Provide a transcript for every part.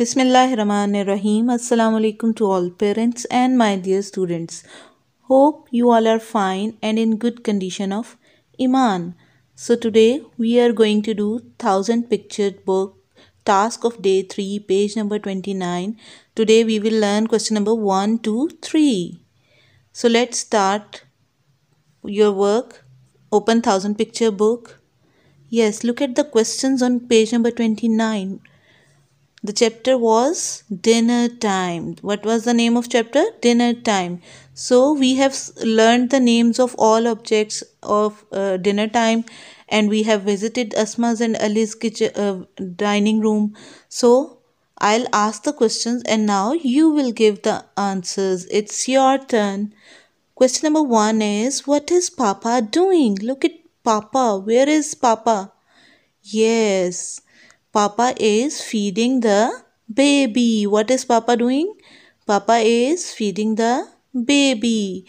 Bismillahirrahmanirrahim. Assalamu alaikum to all parents and my dear students. Hope you all are fine and in good condition of Iman. So today we are going to do 1000 pictured book task of day 3 page number 29. Today we will learn question number 1, 2, 3. So let's start your work. Open 1000 picture book. Yes, look at the questions on page number 29 the chapter was dinner time what was the name of chapter dinner time so we have learned the names of all objects of uh, dinner time and we have visited asma's and ali's kitchen uh, dining room so i'll ask the questions and now you will give the answers it's your turn question number 1 is what is papa doing look at papa where is papa yes Papa is feeding the baby. What is Papa doing? Papa is feeding the baby.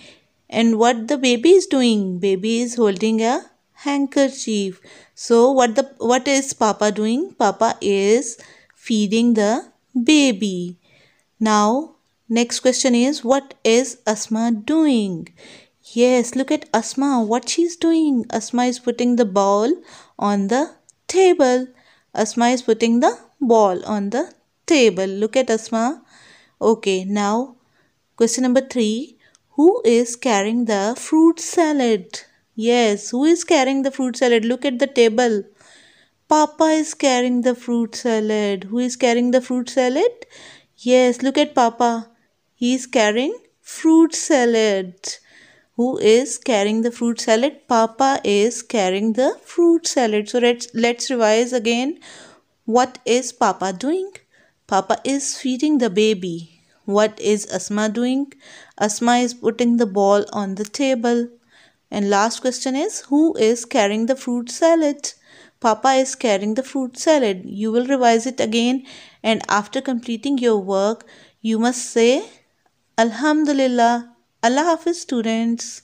And what the baby is doing? Baby is holding a handkerchief. So what the what is Papa doing? Papa is feeding the baby. Now next question is what is Asma doing? Yes, look at Asma. What she's doing? Asma is putting the ball on the table. Asma is putting the ball on the table. Look at Asma. Okay, now question number 3. Who is carrying the fruit salad? Yes, who is carrying the fruit salad? Look at the table. Papa is carrying the fruit salad. Who is carrying the fruit salad? Yes, look at Papa. He is carrying fruit salad who is carrying the fruit salad papa is carrying the fruit salad so let's let's revise again what is papa doing papa is feeding the baby what is asma doing asma is putting the ball on the table and last question is who is carrying the fruit salad Papa is carrying the fruit salad. You will revise it again and after completing your work, you must say Alhamdulillah Allah of his students